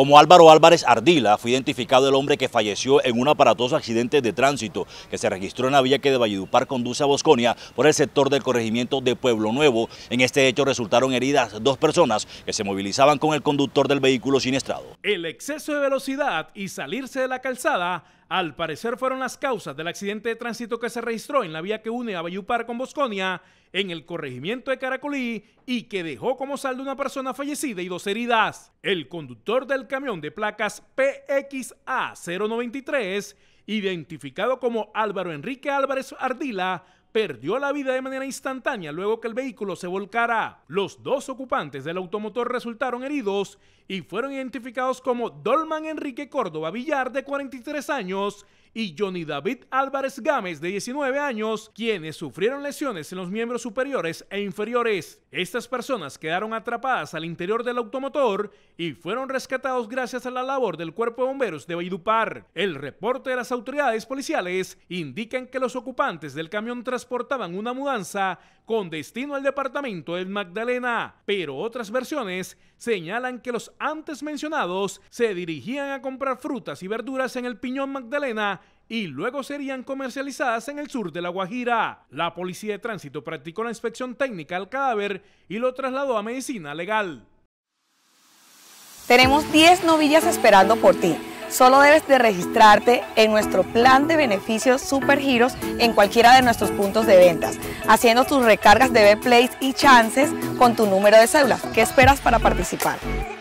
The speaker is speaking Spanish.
Como Álvaro Álvarez Ardila fue identificado el hombre que falleció en un aparatoso accidente de tránsito que se registró en la vía que de Valledupar conduce a Bosconia por el sector del corregimiento de Pueblo Nuevo. En este hecho resultaron heridas dos personas que se movilizaban con el conductor del vehículo siniestrado. El exceso de velocidad y salirse de la calzada al parecer fueron las causas del accidente de tránsito que se registró en la vía que une a Bayupar con Bosconia, en el corregimiento de Caracolí, y que dejó como saldo una persona fallecida y dos heridas. El conductor del camión de placas PXA 093, identificado como Álvaro Enrique Álvarez Ardila, perdió la vida de manera instantánea luego que el vehículo se volcara. Los dos ocupantes del automotor resultaron heridos y fueron identificados como Dolman Enrique Córdoba Villar, de 43 años, y Johnny David Álvarez Gámez de 19 años, quienes sufrieron lesiones en los miembros superiores e inferiores. Estas personas quedaron atrapadas al interior del automotor y fueron rescatados gracias a la labor del Cuerpo de Bomberos de Vaidupar. El reporte de las autoridades policiales indican que los ocupantes del camión transportaban una mudanza con destino al departamento del Magdalena, pero otras versiones señalan que los antes mencionados se dirigían a comprar frutas y verduras en el Piñón Magdalena y luego serían comercializadas en el sur de La Guajira. La policía de tránsito practicó la inspección técnica al cadáver y lo trasladó a medicina legal. Tenemos 10 novillas esperando por ti. Solo debes de registrarte en nuestro plan de beneficios Supergiros en cualquiera de nuestros puntos de ventas, haciendo tus recargas de b plays y Chances con tu número de cédula. ¿Qué esperas para participar?